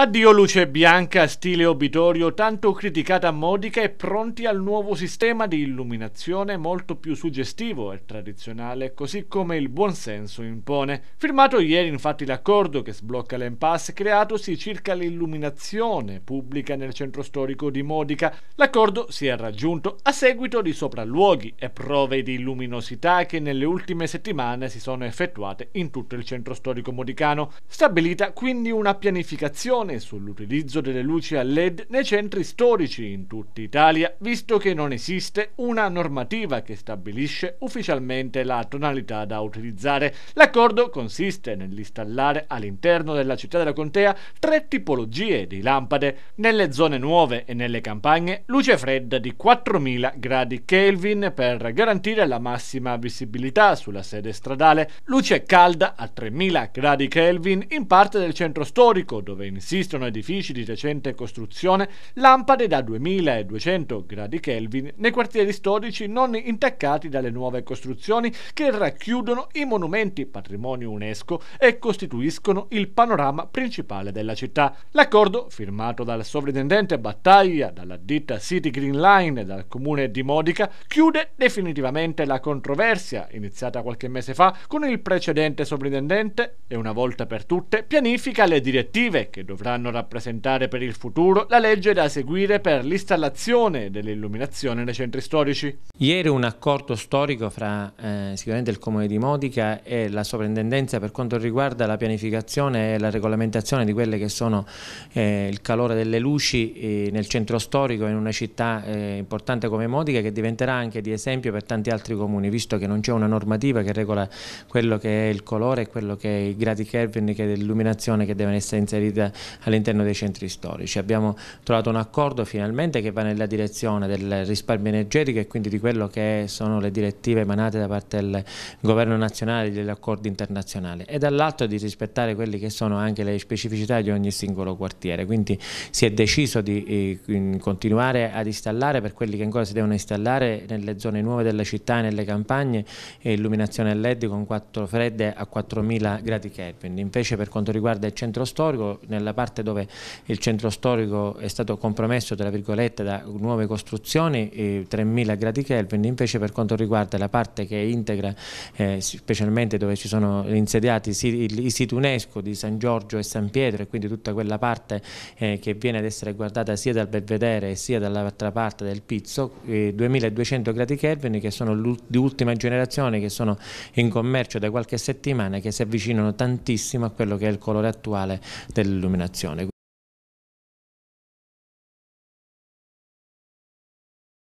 Addio luce bianca stile obitorio tanto criticata a Modica e pronti al nuovo sistema di illuminazione molto più suggestivo e tradizionale, così come il buonsenso impone. Firmato ieri infatti l'accordo che sblocca l'impasse creatosi circa l'illuminazione pubblica nel centro storico di Modica. L'accordo si è raggiunto a seguito di sopralluoghi e prove di luminosità che nelle ultime settimane si sono effettuate in tutto il centro storico modicano. Stabilita quindi una pianificazione discussione sull'utilizzo delle luci a LED nei centri storici in tutta Italia, visto che non esiste una normativa che stabilisce ufficialmente la tonalità da utilizzare. L'accordo consiste nell'installare all'interno della città della contea tre tipologie di lampade. Nelle zone nuove e nelle campagne, luce fredda di 4000 gradi Kelvin per garantire la massima visibilità sulla sede stradale, luce calda a 3000 gradi Kelvin in parte del centro storico dove insiste Esistono edifici di recente costruzione, lampade da 2200 gradi Kelvin nei quartieri storici non intaccati dalle nuove costruzioni che racchiudono i monumenti patrimonio UNESCO e costituiscono il panorama principale della città. L'accordo, firmato dal sovrintendente Battaglia, dalla ditta City Green Line e dal comune di Modica, chiude definitivamente la controversia iniziata qualche mese fa con il precedente sovrintendente e una volta per tutte pianifica le direttive che dovranno dovranno rappresentare per il futuro la legge da seguire per l'installazione dell'illuminazione nei centri storici. Ieri un accordo storico fra eh, sicuramente il Comune di Modica e la sovrintendenza per quanto riguarda la pianificazione e la regolamentazione di quelle che sono eh, il calore delle luci eh, nel centro storico in una città eh, importante come Modica che diventerà anche di esempio per tanti altri comuni visto che non c'è una normativa che regola quello che è il colore e quello che è i gradi Kelvin che è l'illuminazione che devono essere inserite all'interno dei centri storici. Abbiamo trovato un accordo finalmente che va nella direzione del risparmio energetico e quindi di quello che sono le direttive emanate da parte del governo nazionale e degli accordi internazionali e dall'altro di rispettare quelle che sono anche le specificità di ogni singolo quartiere. Quindi si è deciso di eh, continuare ad installare per quelli che ancora si devono installare nelle zone nuove della città e nelle campagne eh, illuminazione LED con quattro fredde a 4000 gradi Kelvin. Invece per quanto riguarda il centro storico nella parte dove il centro storico è stato compromesso tra virgolette da nuove costruzioni, 3.000 gradi Kelvin, invece per quanto riguarda la parte che integra eh, specialmente dove ci sono insediati i siti UNESCO di San Giorgio e San Pietro e quindi tutta quella parte eh, che viene ad essere guardata sia dal Belvedere sia dall'altra parte del Pizzo, eh, 2200 gradi Kelvin che sono di ultima generazione, che sono in commercio da qualche settimana, e che si avvicinano tantissimo a quello che è il colore attuale dell'illuminazione generazione.